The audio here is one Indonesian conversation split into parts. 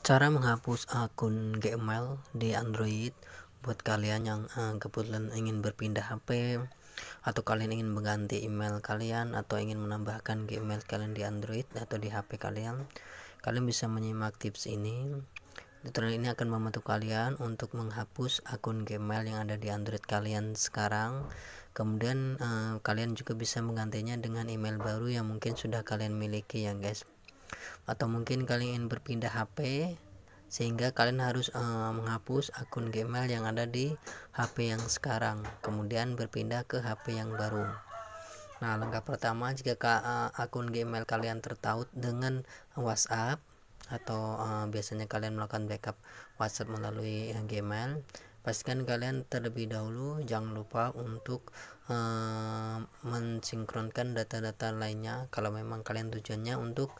Cara menghapus akun Gmail di Android buat kalian yang uh, kebetulan ingin berpindah HP atau kalian ingin mengganti email kalian atau ingin menambahkan Gmail kalian di Android atau di HP kalian, kalian bisa menyimak tips ini. Tutorial ini akan membantu kalian untuk menghapus akun Gmail yang ada di Android kalian sekarang. Kemudian uh, kalian juga bisa menggantinya dengan email baru yang mungkin sudah kalian miliki ya guys atau mungkin kalian ingin berpindah HP sehingga kalian harus uh, menghapus akun Gmail yang ada di HP yang sekarang kemudian berpindah ke HP yang baru nah langkah pertama jika uh, akun Gmail kalian tertaut dengan WhatsApp atau uh, biasanya kalian melakukan backup WhatsApp melalui uh, Gmail pastikan kalian terlebih dahulu jangan lupa untuk uh, mensinkronkan data-data lainnya kalau memang kalian tujuannya untuk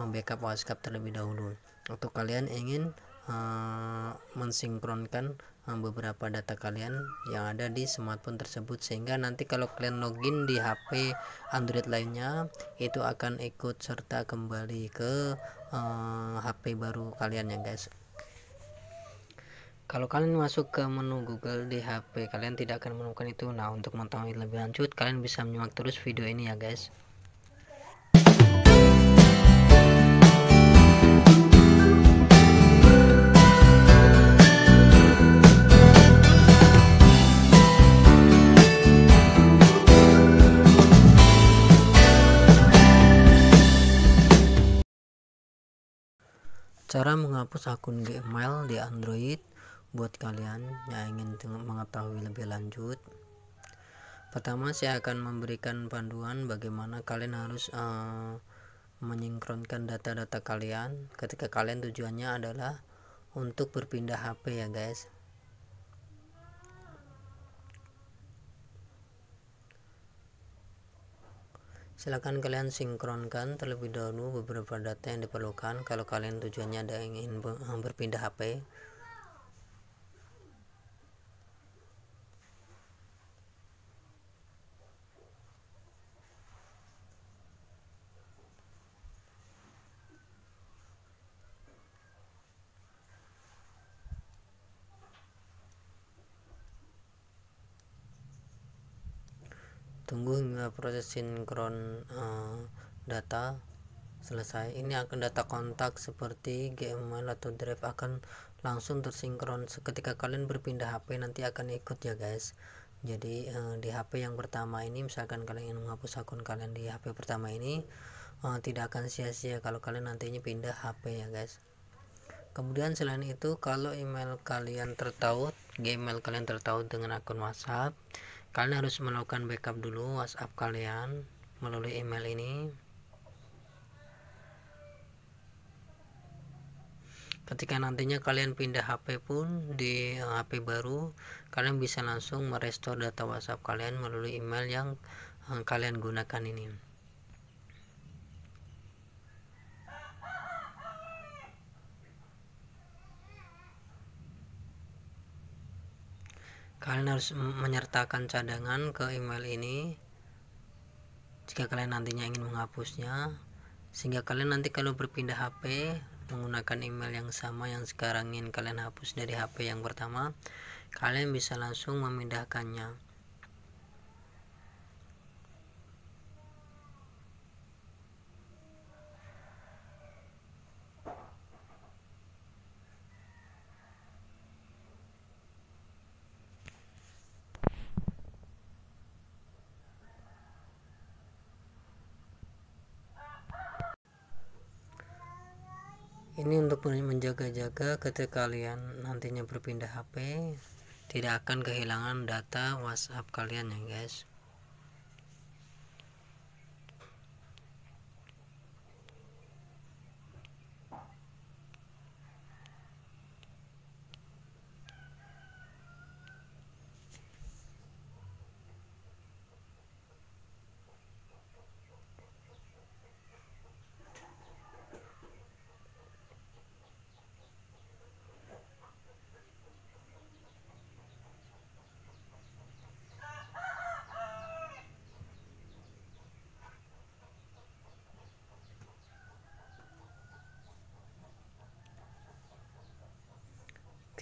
membackup WhatsApp terlebih dahulu atau kalian ingin uh, mensinkronkan uh, beberapa data kalian yang ada di smartphone tersebut sehingga nanti kalau kalian login di HP Android lainnya itu akan ikut serta kembali ke uh, eh, HP baru kalian ya guys kalau kalian masuk ke menu Google di HP kalian tidak akan menemukan itu nah untuk mengetahui lebih lanjut kalian bisa menyimak terus video ini ya guys Cara menghapus akun Gmail di Android buat kalian yang ingin mengetahui lebih lanjut. Pertama, saya akan memberikan panduan bagaimana kalian harus uh, menyinkronkan data-data kalian ketika kalian tujuannya adalah untuk berpindah HP ya guys. silakan kalian sinkronkan terlebih dahulu beberapa data yang diperlukan kalau kalian tujuannya ada yang ingin berpindah HP tunggu hingga proses sinkron uh, eh, data selesai ini akan data kontak seperti Gmail atau Drive akan langsung tersinkron seketika kalian berpindah HP nanti akan ikut ya guys jadi uh, di HP yang pertama ini misalkan kalian ingin menghapus akun kalian di HP pertama ini uh, tidak akan sia-sia kalau kalian nantinya pindah HP ya guys kemudian selain itu kalau email kalian tertaut Gmail kalian tertaut dengan akun WhatsApp kalian harus melakukan backup dulu WhatsApp kalian melalui email ini ketika nantinya kalian pindah HP pun di HP eh, baru kalian bisa langsung merestore data WhatsApp kalian melalui email yang eh, kalian gunakan ini kalian harus menyertakan cadangan ke email ini jika kalian nantinya ingin menghapusnya sehingga kalian nanti kalau berpindah HP menggunakan email yang sama yang sekarang ingin kalian hapus dari HP yang pertama kalian bisa langsung memindahkannya ini untuk menjaga-jaga ketika kalian nantinya berpindah HP tidak akan kehilangan data WhatsApp kalian ya guys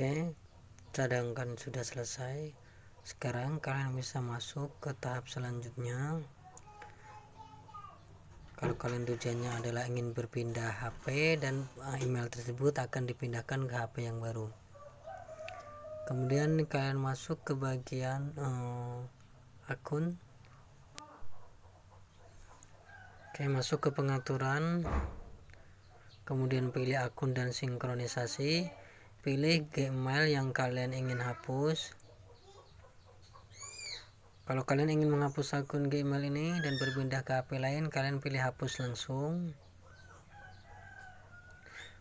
Oke, cadangkan sudah selesai. Sekarang kalian bisa masuk ke tahap selanjutnya. Kalau kalian tujuannya adalah ingin berpindah HP dan eh, email tersebut akan dipindahkan ke HP yang baru. Kemudian kalian masuk ke bagian uh, akun. Oke, masuk ke pengaturan. Kemudian pilih akun dan sinkronisasi pilih Gmail yang kalian ingin hapus kalau kalian ingin menghapus akun Gmail ini dan berpindah ke HP lain kalian pilih hapus langsung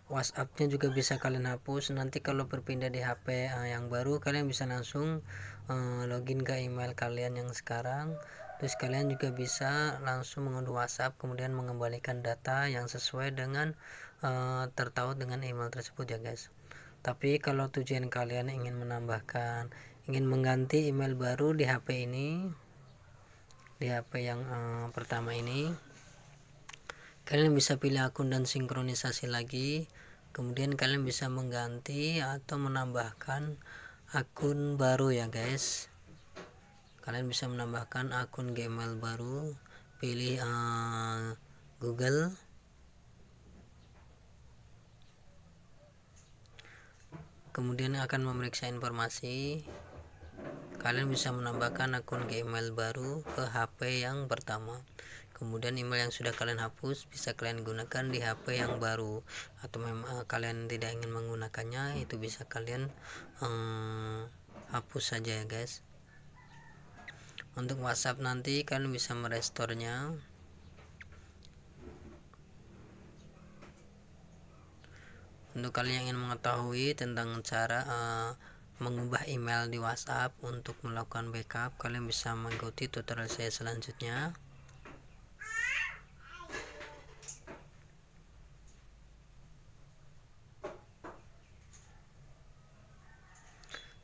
WhatsAppnya juga bisa kalian hapus nanti kalau berpindah di HP eh, yang baru kalian bisa langsung eh, login ke email kalian yang sekarang terus kalian juga bisa langsung mengunduh WhatsApp kemudian mengembalikan data yang sesuai dengan eh, tertaut dengan email tersebut ya guys tapi kalau tujuan kalian ingin menambahkan, ingin mengganti email baru di HP ini, di HP yang uh, pertama ini, kalian bisa pilih akun dan sinkronisasi lagi. Kemudian kalian bisa mengganti atau menambahkan akun baru ya guys. Kalian bisa menambahkan akun Gmail baru, pilih uh, Google kemudian akan memeriksa informasi kalian bisa menambahkan akun Gmail baru ke HP yang pertama kemudian email yang sudah kalian hapus bisa kalian gunakan di HP yang baru atau memang eh, kalian tidak ingin menggunakannya itu bisa kalian hmm, hapus saja ya guys untuk WhatsApp nanti kalian bisa merestornya untuk kalian yang ingin mengetahui tentang cara uh, mengubah email di WhatsApp untuk melakukan backup kalian bisa mengikuti tutorial saya selanjutnya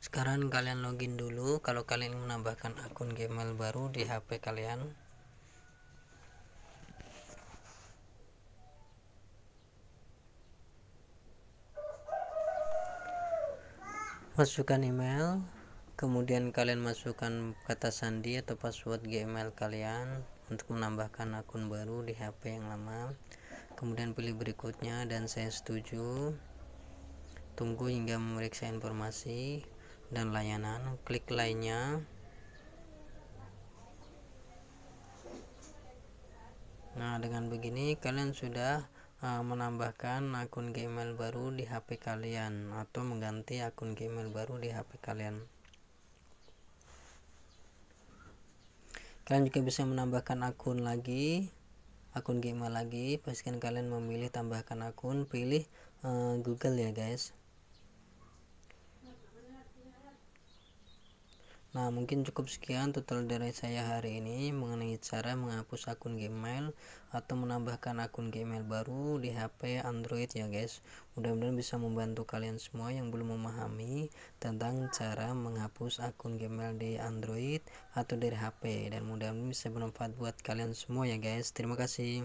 sekarang kalian login dulu kalau kalian menambahkan akun Gmail baru di HP kalian masukkan email kemudian kalian masukkan kata sandi atau password gmail kalian untuk menambahkan akun baru di hp yang lama kemudian pilih berikutnya dan saya setuju tunggu hingga memeriksa informasi dan layanan klik lainnya nah dengan begini kalian sudah Eh, menambahkan akun Gmail baru di HP kalian atau mengganti akun Gmail baru di HP kalian. Kalian juga bisa menambahkan akun lagi, akun Gmail lagi. Pastikan kalian memilih tambahkan akun, pilih uh, Google ya guys. Nah, mungkin cukup sekian tutorial dari saya hari ini mengenai cara menghapus akun Gmail atau menambahkan akun Gmail baru di HP Android ya, guys. Mudah-mudahan bisa membantu kalian semua yang belum memahami tentang cara menghapus akun Gmail di Android atau dari HP dan mudah-mudahan bisa bermanfaat buat kalian semua ya, guys. Terima kasih.